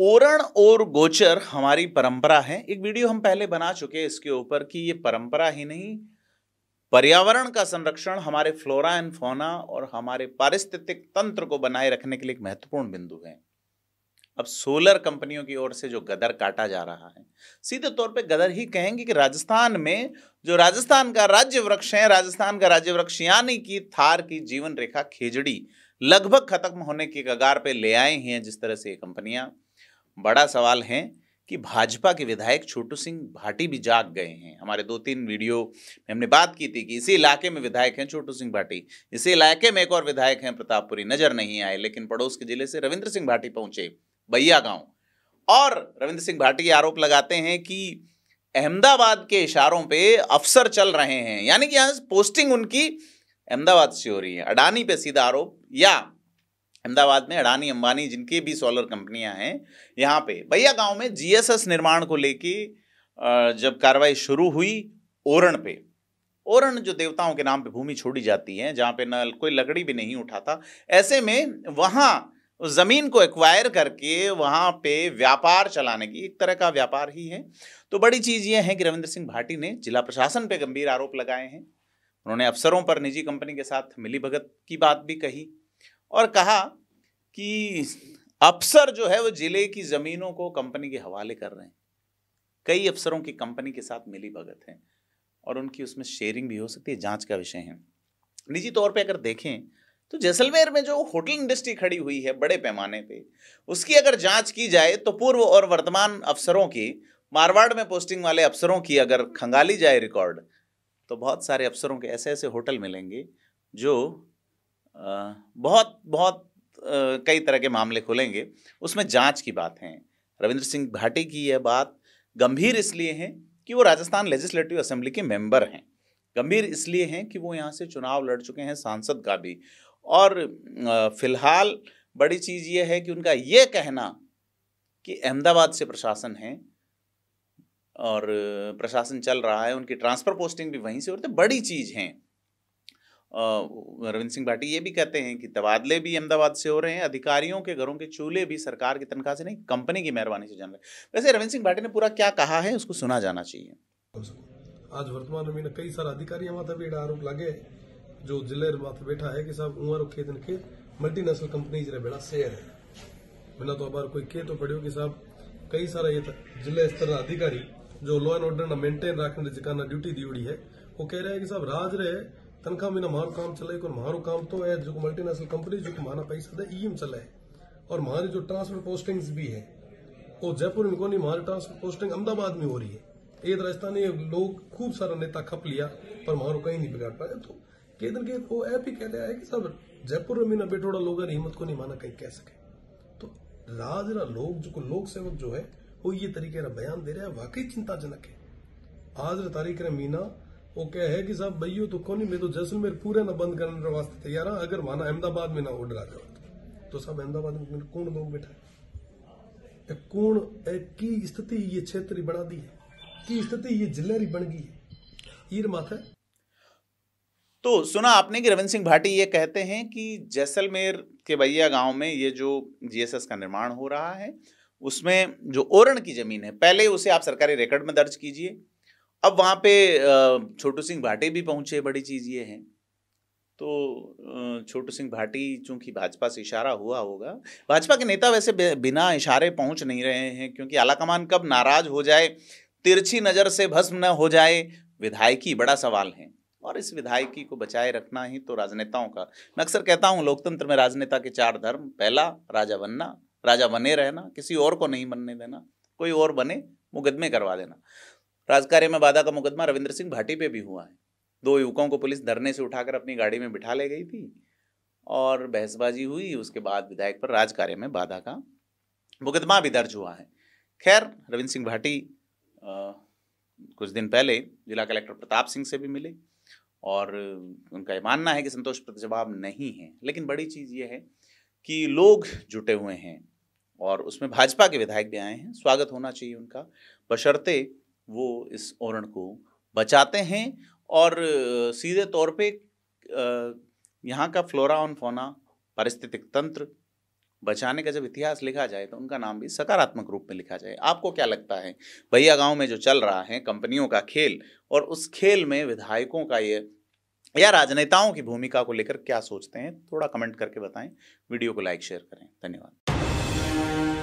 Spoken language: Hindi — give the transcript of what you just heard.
ओरण और गोचर हमारी परंपरा है एक वीडियो हम पहले बना चुके हैं इसके ऊपर कि ये परंपरा ही नहीं पर्यावरण का संरक्षण हमारे फ्लोरा एंड फोना और हमारे पारिस्थितिक तंत्र को बनाए रखने के लिए एक महत्वपूर्ण बिंदु है अब सोलर कंपनियों की ओर से जो गदर काटा जा रहा है सीधे तौर पे गदर ही कहेंगे कि राजस्थान में जो राजस्थान का राज्य वृक्ष है राजस्थान का राज्य वृक्ष यानी कि थार की जीवन रेखा खेजड़ी लगभग खत्म होने की कगार पे ले आए हैं जिस तरह से ये कंपनियां बड़ा सवाल है कि भाजपा के विधायक छोटू सिंह भाटी भी जाग गए हैं हमारे दो तीन वीडियो में हमने बात की थी कि इसी इलाके में विधायक हैं छोटू सिंह भाटी इसी इलाके में एक और विधायक हैं प्रतापपुरी नजर नहीं आए लेकिन पड़ोस के जिले से रविंद्र सिंह भाटी पहुंचे बैया गांव और रविंद्र सिंह भाटी आरोप लगाते हैं कि अहमदाबाद के इशारों पे अफसर चल रहे हैं यानी कि यहाँ पोस्टिंग उनकी अहमदाबाद से हो रही है अडानी पे सीधा आरोप या अहमदाबाद में अडानी अंबानी जिनके भी सोलर कंपनियां हैं यहाँ पे भैया गांव में जीएसएस निर्माण को लेके जब कार्रवाई शुरू हुई ओरण पे ओरण जो देवताओं के नाम पे भूमि छोड़ी जाती है जहाँ पे न कोई लकड़ी भी नहीं उठाता ऐसे में वहाँ उस ज़मीन को एक्वायर करके वहाँ पे व्यापार चलाने की एक तरह का व्यापार ही है तो बड़ी चीज़ ये है कि रविंद्र सिंह भाटी ने जिला प्रशासन पे गंभीर आरोप लगाए हैं उन्होंने अफसरों पर निजी कंपनी के साथ मिलीभगत की बात भी कही और कहा कि अफसर जो है वो जिले की ज़मीनों को कंपनी के हवाले कर रहे हैं कई अफसरों की कंपनी के साथ मिलीभगत है और उनकी उसमें शेयरिंग भी हो सकती है जांच का विषय है निजी तौर पे अगर देखें तो जैसलमेर में जो होटल इंडस्ट्री खड़ी हुई है बड़े पैमाने पे उसकी अगर जांच की जाए तो पूर्व और वर्तमान अफसरों की मारवाड़ में पोस्टिंग वाले अफसरों की अगर खंगाली जाए रिकॉर्ड तो बहुत सारे अफसरों के ऐसे ऐसे होटल मिलेंगे जो आ, बहुत बहुत आ, कई तरह के मामले खुलेंगे उसमें जांच की बात है रविंद्र सिंह भाटी की यह बात गंभीर इसलिए है कि वो राजस्थान लेजिस्लेटिव असेंबली के मेंबर हैं गंभीर इसलिए हैं कि वो यहाँ से चुनाव लड़ चुके हैं सांसद का भी और फिलहाल बड़ी चीज़ ये है कि उनका ये कहना कि अहमदाबाद से प्रशासन है और प्रशासन चल रहा है उनकी ट्रांसफ़र पोस्टिंग भी वहीं से हो रही तो बड़ी चीज़ हैं रविंद्र सिंह भाटी ये भी कहते हैं कि तबादले भी अहमदाबाद से हो रहे हैं अधिकारियों के घरों के चूल्हे भी सरकार की तनख्वाह से नहीं कंपनी की मेहरबानी से जान रहे वैसे रविंद्र सिंह भाटी ने पूरा क्या कहा है उसको सुना जाना चाहिए आज वर्तमान में कई सारा अधिकारी भी आरोप लगे जो जिले माथे बैठा है कि साहब उमर खेत के मल्टीनेशनल कंपनीज रे बेड़ा शेयर है बिना तो अब कोई कह तो पड़ियो कि साहब कई सारा ये जिला स्तर अधिकारी जो लॉ एंड ऑर्डर ना मेंटेन रखने की जिकाना ड्यूटी दीवड़ी है वो कह रहा है कि साहब राज रहे तनखा में मारो काम चले और मारो काम तो है जो मल्टीनेशनल कंपनी जो माना पैसा दे ईम चले और हमारी जो ट्रांसफर पोस्टिंग भी है वो जयपुर में कौन हमारी ट्रांसफर पोस्टिंग अहमदाबाद में हो रही है ये तो राजस्थानी लोग खूब सारा नेता खप लिया पर मारो कहीं नहीं बिगाड़ पाया तो केंद्र के वो ऐप ही कह रहा है कि सब जयपुर में ना बेटोड़ा लोग हिम्मत को नहीं माना कहीं कह सके तो राज लोग जो लोक सेवक जो है वो ये तरीके का बयान दे रहा है वाकई चिंताजनक है आज तारीख रे मीना वो कह है कि साहब भैयो तो कौन मैं तो जैसलमेर पूरे ना बंद करने के वास्ते तैयार हूं अगर माना अहमदाबाद में ना ऑर्डर आ जाओ तो।, तो साहब अहमदाबाद में कौन लोग बैठा है तो कौन की स्थिति ये क्षेत्र बना दी है की स्थिति ये जिले बन गई है ईर माथा तो सुना आपने कि रविंद्र सिंह भाटी ये कहते हैं कि जैसलमेर के भैया गांव में ये जो जीएसएस का निर्माण हो रहा है उसमें जो ओरण की ज़मीन है पहले उसे आप सरकारी रिकॉर्ड में दर्ज कीजिए अब वहाँ पे छोटू सिंह भाटी भी पहुँचे बड़ी चीज़ ये है तो छोटू सिंह भाटी चूंकि भाजपा से इशारा हुआ होगा भाजपा के नेता वैसे बिना इशारे पहुंच नहीं रहे हैं क्योंकि आलाकमान कब नाराज हो जाए तिरछी नज़र से भस्म न हो जाए विधायकी बड़ा सवाल है और इस विधायकी को बचाए रखना ही तो राजनेताओं का मैं अक्सर कहता हूँ लोकतंत्र में राजनेता के चार धर्म पहला राजा बनना राजा बने रहना किसी और को नहीं बनने देना कोई और बने मुकदमे करवा देना राजकार्य में बाधा का मुकदमा रविंद्र सिंह भाटी पे भी हुआ है दो युवकों को पुलिस धरने से उठाकर अपनी गाड़ी में बिठा ले गई थी और बहसबाजी हुई उसके बाद विधायक पर राजकार्य में बाधा का मुकदमा भी दर्ज हुआ है खैर रविंद्र सिंह भाटी आ, कुछ दिन पहले जिला कलेक्टर प्रताप सिंह से भी मिले और उनका ये मानना है कि संतोष प्रतिजवाब नहीं है लेकिन बड़ी चीज़ ये है कि लोग जुटे हुए हैं और उसमें भाजपा के विधायक भी आए हैं स्वागत होना चाहिए उनका बशर्ते वो इस ओरण को बचाते हैं और सीधे तौर पे यहाँ का फ्लोरा ऑन फोना पारिस्थितिक तंत्र बचाने का जब इतिहास लिखा जाए तो उनका नाम भी सकारात्मक रूप में लिखा जाए आपको क्या लगता है भैया गांव में जो चल रहा है कंपनियों का खेल और उस खेल में विधायकों का ये या राजनेताओं की भूमिका को लेकर क्या सोचते हैं थोड़ा कमेंट करके बताएं वीडियो को लाइक शेयर करें धन्यवाद